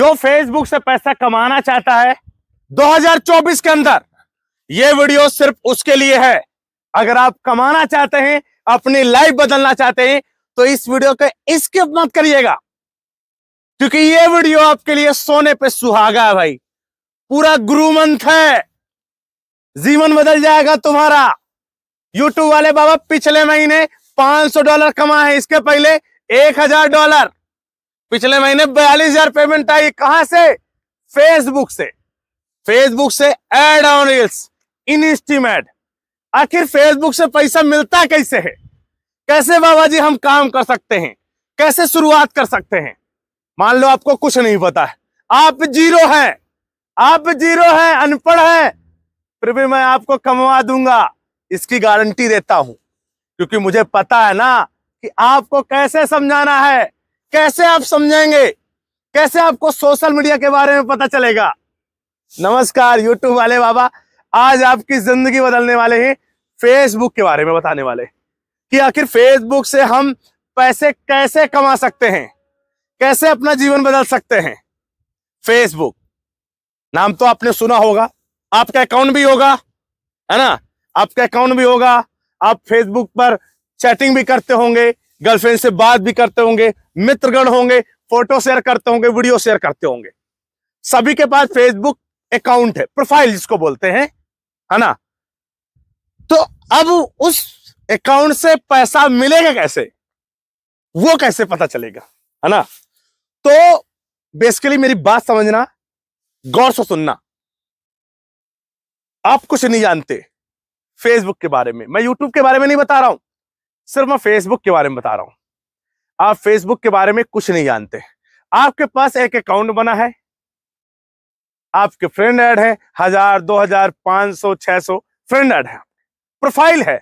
जो फेसबुक से पैसा कमाना चाहता है 2024 के अंदर ये वीडियो सिर्फ उसके लिए है अगर आप कमाना चाहते हैं अपनी लाइफ बदलना चाहते हैं तो इस वीडियो को इसके मत करिएगा क्योंकि ये वीडियो आपके लिए सोने पे सुहागा है भाई पूरा गुरु मंथ है जीवन बदल जाएगा तुम्हारा यूट्यूब वाले बाबा पिछले महीने 500 डॉलर कमा है इसके पहले 1000 डॉलर पिछले महीने बयालीस हजार पेमेंट आई कहा से फेसबुक से फेसबुक से ad on reels in instream आखिर फेसबुक से पैसा मिलता कैसे है कैसे बाबा जी हम काम कर सकते हैं कैसे शुरुआत कर सकते हैं मान लो आपको कुछ नहीं पता है आप जीरो हैं आप जीरो हैं अनपढ़ हैं फिर भी मैं आपको कमवा दूंगा इसकी गारंटी देता हूं क्योंकि मुझे पता है ना कि आपको कैसे समझाना है कैसे आप समझेंगे कैसे आपको सोशल मीडिया के बारे में पता चलेगा नमस्कार यूट्यूब वाले बाबा आज आपकी जिंदगी बदलने वाले हैं फेसबुक के बारे में बताने वाले कि आखिर फेसबुक से हम पैसे कैसे कमा सकते हैं कैसे अपना जीवन बदल सकते हैं फेसबुक नाम तो आपने सुना होगा आपका अकाउंट भी होगा है ना आपका अकाउंट भी होगा आप फेसबुक पर चैटिंग भी करते होंगे गर्लफ्रेंड से बात भी करते होंगे मित्रगण होंगे फोटो शेयर करते होंगे वीडियो शेयर करते होंगे सभी के पास फेसबुक अकाउंट है प्रोफाइल जिसको बोलते हैं है ना तो अब उस अकाउंट से पैसा मिलेगा कैसे वो कैसे पता चलेगा है ना तो बेसिकली मेरी बात समझना गौर से सुनना आप कुछ नहीं जानते फेसबुक के बारे में मैं यूट्यूब के बारे में नहीं बता रहा हूं सिर्फ मैं फेसबुक के बारे में बता रहा हूं आप फेसबुक के बारे में कुछ नहीं जानते आपके पास एक अकाउंट बना है आपके फ्रेंड ऐड है हजार दो हजार पांच सौ छह सौ फ्रेंड ऐड है प्रोफाइल है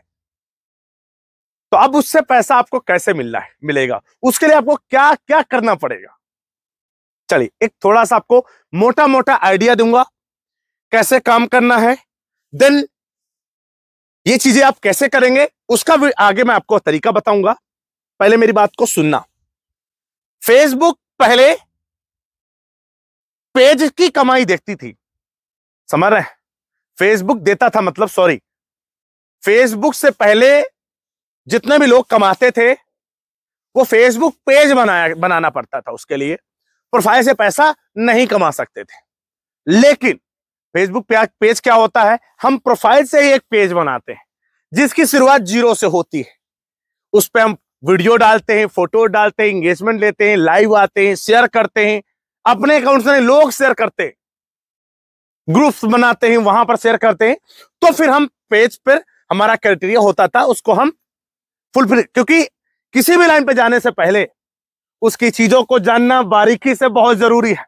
तो अब उससे पैसा आपको कैसे मिलना है मिलेगा उसके लिए आपको क्या क्या करना पड़ेगा चलिए एक थोड़ा सा आपको मोटा मोटा आइडिया दूंगा कैसे काम करना है देन ये चीजें आप कैसे करेंगे उसका भी आगे मैं आपको तरीका बताऊंगा पहले मेरी बात को सुनना फेसबुक पहले पेज की कमाई देखती थी समझ रहे फेसबुक देता था मतलब सॉरी फेसबुक से पहले जितने भी लोग कमाते थे वो फेसबुक पेज बनाया बनाना पड़ता था उसके लिए प्रोफाइल से पैसा नहीं कमा सकते थे लेकिन फेसबुक पेज क्या होता है हम प्रोफाइल से ही एक पेज बनाते हैं जिसकी शुरुआत जीरो से होती है उस पर हम वीडियो डालते हैं फोटो डालते हैं इंगेजमेंट लेते हैं लाइव आते हैं शेयर करते हैं अपने अकाउंट से लोग शेयर करते हैं ग्रुप्स बनाते हैं वहां पर शेयर करते हैं तो फिर हम पेज पर हमारा क्राइटेरिया होता था उसको हम फुलफिल क्योंकि किसी भी लाइन पर जाने से पहले उसकी चीजों को जानना बारीकी से बहुत जरूरी है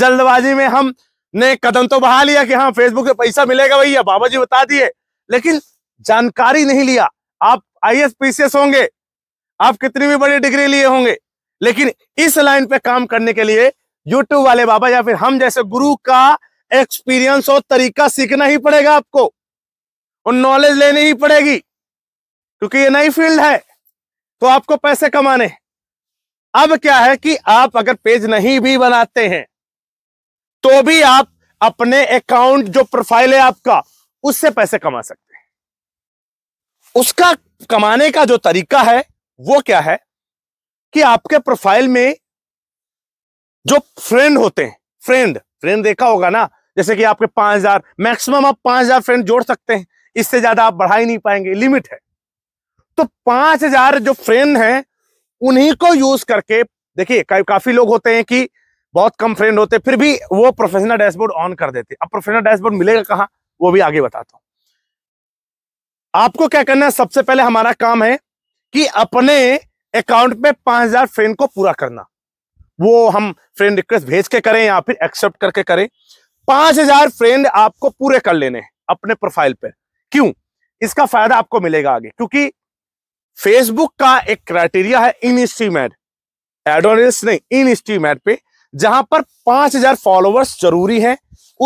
जल्दबाजी में हम ने कदम तो बहा लिया कि हाँ फेसबुक पे पैसा मिलेगा भैया बाबा जी बता दिए लेकिन जानकारी नहीं लिया आप आई एस पीसीएस होंगे आप कितनी भी बड़ी डिग्री लिए होंगे लेकिन इस लाइन पे काम करने के लिए यूट्यूब वाले बाबा या फिर हम जैसे गुरु का एक्सपीरियंस और तरीका सीखना ही पड़ेगा आपको और नॉलेज लेनी ही पड़ेगी क्योंकि ये नई फील्ड है तो आपको पैसे कमाने अब क्या है कि आप अगर पेज नहीं भी बनाते हैं तो भी आप अपने अकाउंट जो प्रोफाइल है आपका उससे पैसे कमा सकते हैं उसका कमाने का जो तरीका है वो क्या है कि आपके प्रोफाइल में जो फ्रेंड होते हैं फ्रेंड फ्रेंड देखा होगा ना जैसे कि आपके पांच हजार मैक्सिमम आप पांच हजार फ्रेंड जोड़ सकते हैं इससे ज्यादा आप बढ़ा ही नहीं पाएंगे लिमिट है तो पांच हजार जो फ्रेंड हैं उन्हीं को यूज करके देखिए काफी लोग होते हैं कि बहुत कम फ्रेंड होते फिर भी वो प्रोफेशनल डैशबोर्ड ऑन कर देते अब प्रोफेशनल डैशबोर्ड मिलेगा कहा वो भी आगे बताता हूं आपको क्या करना है सबसे पहले हमारा काम है कि अपने अकाउंट में पांच हजार फ्रेंड को पूरा करना वो हम फ्रेंड रिक्वेस्ट भेज के करें या फिर एक्सेप्ट करके करें पांच हजार फ्रेंड आपको पूरे कर लेने हैं अपने प्रोफाइल पर क्यों इसका फायदा आपको मिलेगा आगे क्योंकि फेसबुक का एक क्राइटेरिया है इन स्टीमेट एडोनिस नहीं इन स्टीमेट पे जहां पर पांच हजार फॉलोअर्स जरूरी है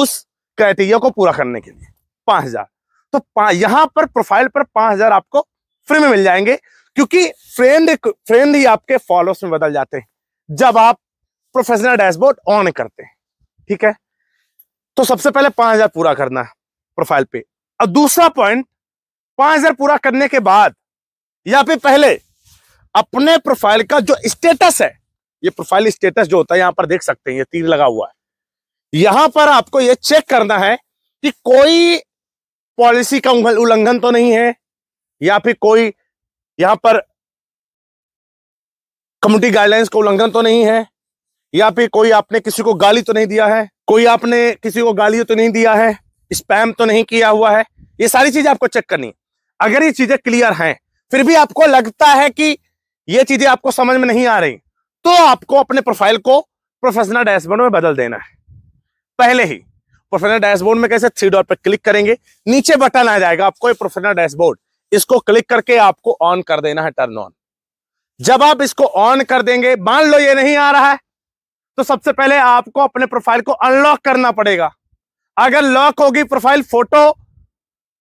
उस क्राइटेरिया को पूरा करने के लिए पांच हजार तो पा, यहां पर प्रोफाइल पर पांच हजार आपको फ्री में मिल जाएंगे क्योंकि फ्रेंड फ्रेंड ही आपके फॉलोअर्स में बदल जाते हैं जब आप प्रोफेशनल डैशबोर्ड ऑन करते हैं ठीक है तो सबसे पहले पांच हजार पूरा करना है प्रोफाइल पे और दूसरा पॉइंट पांच हजार पूरा करने के बाद या फिर पहले अपने प्रोफाइल का जो स्टेटस है ये प्रोफाइल स्टेटस जो होता है यहाँ पर देख सकते हैं ये तीर लगा हुआ है यहाँ पर आपको ये चेक करना है कि कोई पॉलिसी का उल्लंघन तो नहीं है या फिर कोई यहाँ पर कम्युनिटी गाइडलाइंस का उल्लंघन तो नहीं है या फिर कोई आपने किसी को गाली तो नहीं दिया है कोई आपने किसी को गाली तो नहीं दिया है स्पैम तो नहीं किया हुआ है ये सारी चीजें आपको चेक करनी है अगर ये चीजें क्लियर हैं फिर भी आपको लगता है कि ये चीजें आपको समझ में नहीं आ रही तो आपको अपने प्रोफाइल को प्रोफेशनल डैशबोर्ड में बदल देना है पहले ही प्रोफेशनल डैशबोर्ड में कैसे थ्री डॉट पर क्लिक करेंगे नीचे बटन आ जाएगा आपको प्रोफेशनल डैशबोर्ड इसको क्लिक करके आपको ऑन कर देना है टर्न ऑन जब आप इसको ऑन कर देंगे मान लो ये नहीं आ रहा है तो सबसे पहले आपको अपने प्रोफाइल को अनलॉक करना पड़ेगा अगर लॉक होगी प्रोफाइल फोटो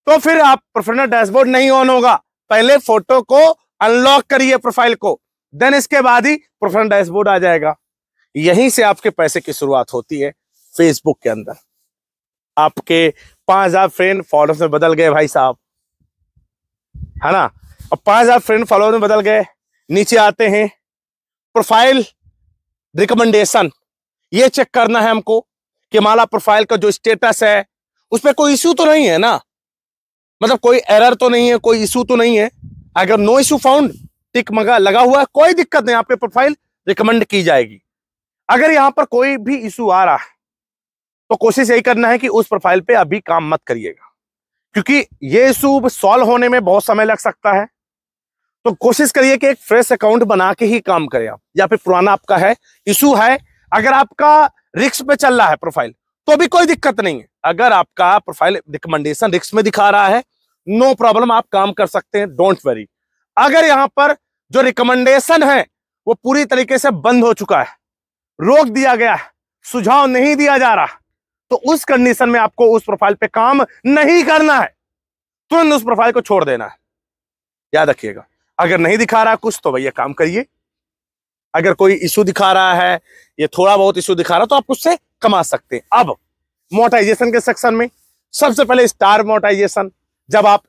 तो फिर आप प्रोफेशनल डैशबोर्ड नहीं ऑन होगा पहले फोटो को अनलॉक करिए प्रोफाइल को देन इसके बाद ही प्रोफेशनल डैशबोर्ड आ जाएगा यहीं से आपके पैसे की शुरुआत होती है फेसबुक के अंदर आपके पांच हजार फ्रेंड फॉलोअर्स में बदल गए भाई साहब है ना अब पांच हजार फ्रेंड फॉलोअर में बदल गए नीचे आते हैं प्रोफाइल रिकमेंडेशन ये चेक करना है हमको कि माला प्रोफाइल का जो स्टेटस है उसमें कोई इश्यू तो नहीं है ना मतलब कोई एरर तो नहीं है कोई इशू तो नहीं है अगर नो इशू फाउंड टिक मगा लगा हुआ है कोई दिक्कत नहीं आपके प्रोफाइल रिकमेंड की जाएगी अगर यहाँ पर कोई भी इशू आ रहा है तो कोशिश यही करना है कि उस प्रोफाइल पे अभी काम मत करिएगा क्योंकि ये इशू सॉल्व होने में बहुत समय लग सकता है तो कोशिश करिए कि एक फ्रेश अकाउंट बना के ही काम करें आप या फिर पुराना आपका है इशू है अगर आपका रिक्स पे चल रहा है प्रोफाइल तो भी कोई दिक्कत नहीं है अगर आपका प्रोफाइल रिकमेंडेशन रिक्स में दिखा रहा है नो no प्रॉब्लम आप काम कर सकते हैं डोंट वरी अगर यहां पर जो रिकमेंडेशन है वो पूरी तरीके से बंद हो चुका है रोक दिया गया है सुझाव नहीं दिया जा रहा तो उस कंडीशन में आपको उस प्रोफाइल पे काम नहीं करना है तुरंत उस प्रोफाइल को छोड़ देना है याद रखिएगा अगर नहीं दिखा रहा कुछ तो भैया काम करिए अगर कोई इशू दिखा रहा है या थोड़ा बहुत इशू दिखा रहा तो आप उससे कमा सकते हैं अब मोटाइजेशन के सेक्शन में सबसे पहले स्टार मोटाइजेशन जब आप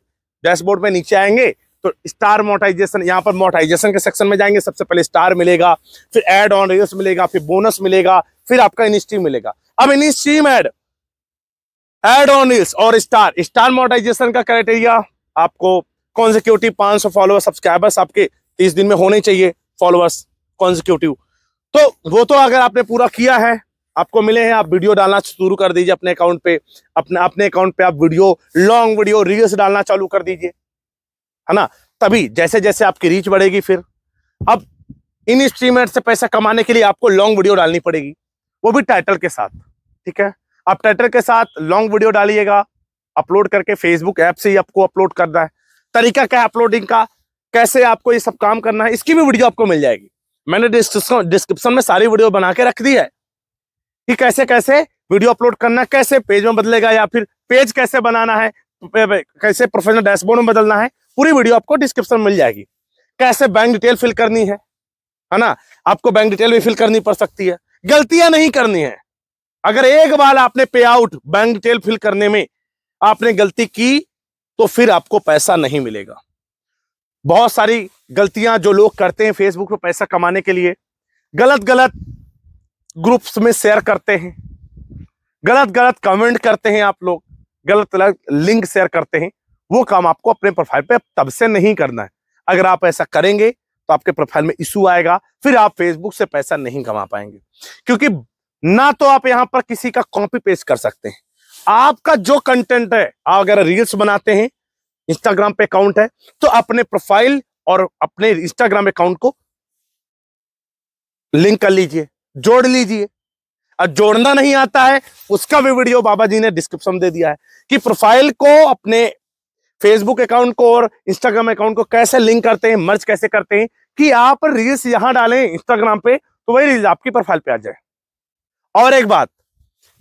डैशबोर्ड में नीचे आएंगे तो स्टार मोटाइजेशन यहाँ पर मोटाइजेशन के सेक्शन में जाएंगे सबसे पहले स्टार मिलेगा फिर एड ऑन रेस मिलेगा फिर बोनस मिलेगा फिर आपका इनिस्ट्रीम मिलेगा अब instream ad ad on reels और स्टार स्टार मोटाइजेशन का क्राइटेरिया आपको कॉन्जिक्यूटिव पांच सौ फॉलोअर सब्सक्राइबर्स आपके तीस दिन में होने चाहिए फॉलोअर्स कॉन्जिक्यूटिव तो वो तो अगर आपने पूरा किया है आपको मिले हैं आप वीडियो डालना शुरू कर दीजिए अपने अकाउंट पे अपने अपने अकाउंट पे आप वीडियो लॉन्ग वीडियो रील्स डालना चालू कर दीजिए है ना तभी जैसे जैसे आपकी रीच बढ़ेगी फिर अब इन स्ट्रीमर से पैसा कमाने के लिए आपको लॉन्ग वीडियो डालनी पड़ेगी वो भी टाइटल के साथ ठीक है आप टाइटल के साथ लॉन्ग वीडियो डालिएगा अपलोड करके फेसबुक ऐप से ही आपको अपलोड करना है तरीका क्या है अपलोडिंग का कैसे आपको ये सब काम करना है इसकी भी वीडियो आपको मिल जाएगी मैंने डिस्क्रिप्शन में सारी वीडियो बना के रख दी है कि कैसे कैसे वीडियो अपलोड करना कैसे पेज में बदलेगा या फिर पेज कैसे बनाना है कैसे प्रोफेशनल डैशबोर्ड में बदलना है पूरी वीडियो आपको डिस्क्रिप्शन मिल जाएगी कैसे बैंक डिटेल फिल करनी है है ना आपको बैंक डिटेल भी फिल करनी पड़ सकती है गलतियां नहीं करनी है अगर एक बार आपने पे आउट बैंक डिटेल फिल करने में आपने गलती की तो फिर आपको पैसा नहीं मिलेगा बहुत सारी गलतियां जो लोग करते हैं फेसबुक पर पैसा कमाने के लिए गलत गलत ग्रुप्स में शेयर करते हैं गलत गलत कमेंट करते हैं आप लोग गलत गलत लिंक शेयर करते हैं वो काम आपको अपने प्रोफाइल पे तब से नहीं करना है अगर आप ऐसा करेंगे तो आपके प्रोफाइल में इशू आएगा फिर आप फेसबुक से पैसा नहीं कमा पाएंगे क्योंकि ना तो आप यहां पर किसी का कॉपी पेस्ट कर सकते हैं आपका जो कंटेंट है आप अगर रील्स बनाते हैं इंस्टाग्राम पे अकाउंट है तो अपने प्रोफाइल और अपने इंस्टाग्राम अकाउंट को लिंक कर लीजिए जोड़ लीजिए और जोड़ना नहीं आता है उसका भी वीडियो बाबा जी ने डिस्क्रिप्शन दे दिया है कि प्रोफाइल को अपने फेसबुक अकाउंट को और इंस्टाग्राम अकाउंट को कैसे लिंक करते हैं मर्ज कैसे करते हैं कि आप रील्स यहां डालें इंस्टाग्राम पे तो वही रील्स आपकी प्रोफाइल पे आ जाए और एक बात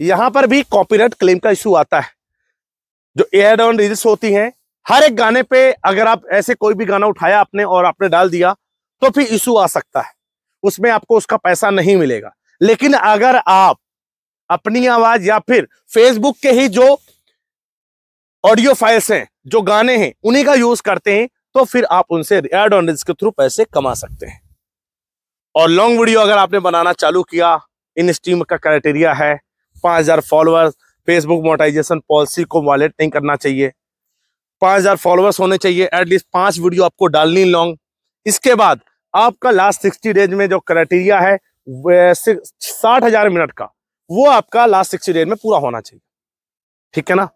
यहां पर भी कॉपीराइट क्लेम का इशू आता है जो एड ऑन रील्स होती हैं हर एक गाने पे अगर आप ऐसे कोई भी गाना उठाया आपने और आपने डाल दिया तो फिर इशू आ सकता है उसमें आपको उसका पैसा नहीं मिलेगा लेकिन अगर आप अपनी आवाज या फिर फेसबुक के ही जो ऑडियो फाइल्स हैं जो गाने हैं उन्हीं का यूज करते हैं तो फिर आप उनसे एड ऑन रील्स के थ्रू पैसे कमा सकते हैं और लॉन्ग वीडियो अगर आपने बनाना चालू किया इन स्ट्रीम का क्राइटेरिया है पांच हज़ार फॉलोअर्स फेसबुक मोटाइजेशन पॉलिसी को वॉलेट नहीं करना चाहिए पाँच हज़ार फॉलोअर्स होने चाहिए एटलीस्ट पांच वीडियो आपको डालनी लॉन्ग इसके बाद आपका लास्ट सिक्सटी डेज में जो क्राइटेरिया है साठ हज़ार मिनट का वो आपका लास्ट सिक्सटी डेज में पूरा होना चाहिए ठीक है ना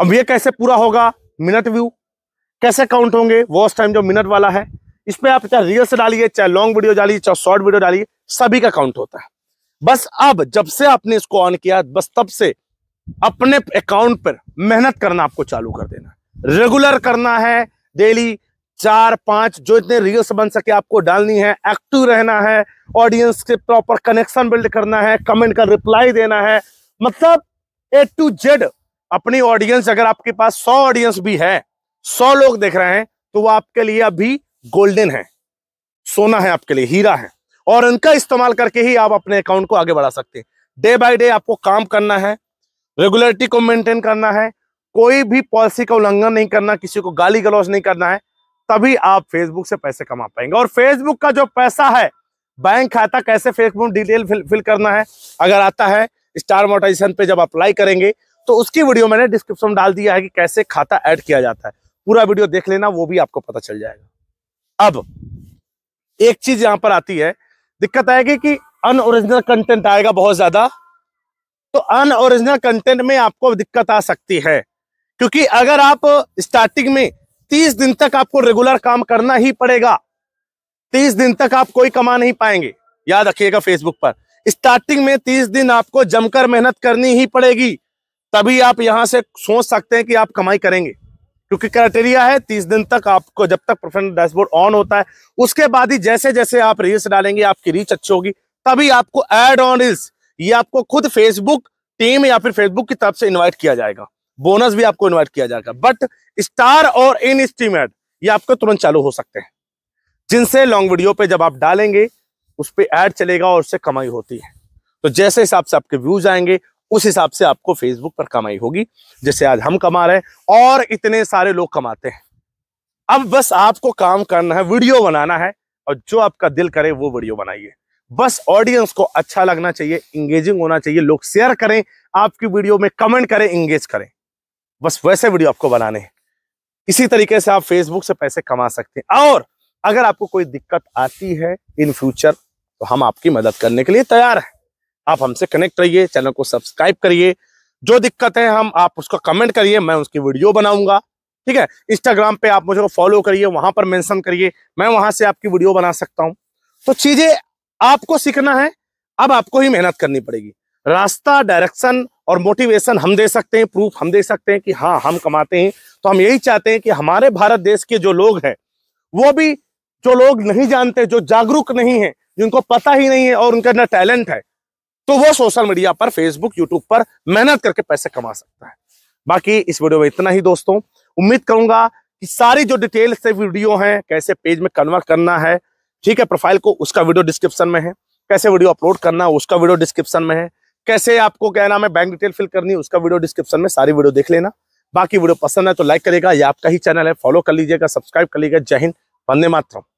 अब ये कैसे पूरा होगा मिनट व्यू कैसे काउंट होंगे वॉच टाइम जो मिनट वाला है इसमें आप चाहे रील्स डालिए चाहे लॉन्ग वीडियो डालिए चाहे शॉर्ट वीडियो डालिए सभी का काउंट होता है बस अब जब से आपने इसको ऑन किया बस तब से अपने अकाउंट पर मेहनत करना आपको चालू कर देना रेगुलर करना है डेली चार पांच जो इतने रील्स बन सके आपको डालनी है एक्टिव रहना है ऑडियंस के प्रॉपर कनेक्शन बिल्ड करना है कमेंट का रिप्लाई देना है मतलब ए टू जेड अपनी ऑडियंस अगर आपके पास सौ ऑडियंस भी है सौ लोग देख रहे हैं तो वो आपके लिए अभी गोल्डन है सोना है आपके लिए हीरा है और इनका इस्तेमाल करके ही आप अपने अकाउंट को आगे बढ़ा सकते हैं डे बाय डे आपको काम करना है रेगुलरिटी को मेंटेन करना है कोई भी पॉलिसी का उल्लंघन नहीं करना किसी को गाली गलौज नहीं करना है तभी आप फेसबुक से पैसे कमा पाएंगे और फेसबुक का जो पैसा है बैंक खाता कैसे फेसबुक डिटेल फिल, फिल करना है अगर आता है स्टार मोटाइजेशन पे जब अप्लाई करेंगे तो उसकी वीडियो मैंने डिस्क्रिप्शन में डाल दिया है कि कैसे खाता ऐड किया जाता है पूरा वीडियो देख लेना वो भी आपको पता चल जाएगा अब एक चीज यहां पर आती है दिक्कत आएगी कि अनओरिजिनल कंटेंट आएगा बहुत ज्यादा तो अनओरिजिनल कंटेंट में आपको दिक्कत आ सकती है क्योंकि अगर आप स्टार्टिंग में तीस दिन तक आपको रेगुलर काम करना ही पड़ेगा तीस दिन तक आप कोई कमा नहीं पाएंगे याद रखिएगा फेसबुक पर स्टार्टिंग में तीस दिन आपको जमकर मेहनत करनी ही पड़ेगी तभी आप यहां से सोच सकते हैं कि आप कमाई करेंगे क्योंकि क्राइटेरिया है तीस दिन तक आपको जब तक प्रोफेशनल डैशबोर्ड ऑन होता है उसके बाद ही जैसे जैसे आप रील्स डालेंगे आपकी रीच अच्छी होगी तभी आपको एड ऑन रील्स ये आपको खुद फेसबुक टीम या फिर फेसबुक की तरफ से इन्वाइट किया जाएगा बोनस भी आपको इन्वाइट किया जाएगा बट स्टार और इन एड ये आपको तुरंत चालू हो सकते हैं जिनसे लॉन्ग वीडियो पे जब आप डालेंगे उस पर एड चलेगा और उससे कमाई होती है तो जैसे हिसाब से आपके व्यूज आएंगे उस हिसाब से आपको फेसबुक पर कमाई होगी जैसे आज हम कमा रहे हैं और इतने सारे लोग कमाते हैं अब बस आपको काम करना है वीडियो बनाना है और जो आपका दिल करे वो वीडियो बनाइए बस ऑडियंस को अच्छा लगना चाहिए इंगेजिंग होना चाहिए लोग शेयर करें आपकी वीडियो में कमेंट करें इंगेज करें बस वैसे वीडियो आपको बनाने हैं इसी तरीके से आप फेसबुक से पैसे कमा सकते हैं और अगर आपको कोई दिक्कत आती है इन फ्यूचर तो हम आपकी मदद करने के लिए तैयार हैं आप हमसे कनेक्ट रहिए चैनल को सब्सक्राइब करिए जो दिक्कत है हम आप उसका कमेंट करिए मैं उसकी वीडियो बनाऊंगा ठीक है इंस्टाग्राम पे आप मुझे फॉलो करिए वहां पर मेंशन करिए मैं वहां से आपकी वीडियो बना सकता हूँ तो चीजें आपको सीखना है अब आपको ही मेहनत करनी पड़ेगी रास्ता डायरेक्शन और मोटिवेशन हम दे सकते हैं प्रूफ हम दे सकते हैं कि हाँ हम कमाते हैं तो हम यही चाहते हैं कि हमारे भारत देश के जो लोग हैं वो भी जो लोग नहीं जानते जो जागरूक नहीं है जिनको पता ही नहीं है और उनका ना टैलेंट है तो वो सोशल मीडिया पर फेसबुक यूट्यूब पर मेहनत करके पैसे कमा सकता है बाकी इस वीडियो में इतना ही दोस्तों उम्मीद करूंगा कि सारी जो डिटेल से वीडियो है कैसे पेज में कन्वर्ट करना है ठीक है प्रोफाइल को उसका वीडियो डिस्क्रिप्शन में है कैसे वीडियो अपलोड करना है उसका वीडियो डिस्क्रिप्शन में है कैसे आपको क्या नाम है बैंक डिटेल फिल करनी है उसका वीडियो डिस्क्रिप्शन में सारी वीडियो देख लेना बाकी वीडियो पसंद है तो लाइक करेगा या आपका ही चैनल है फॉलो कर लीजिएगा सब्सक्राइब कर लीजिएगा जय हिंद वंदे मातरम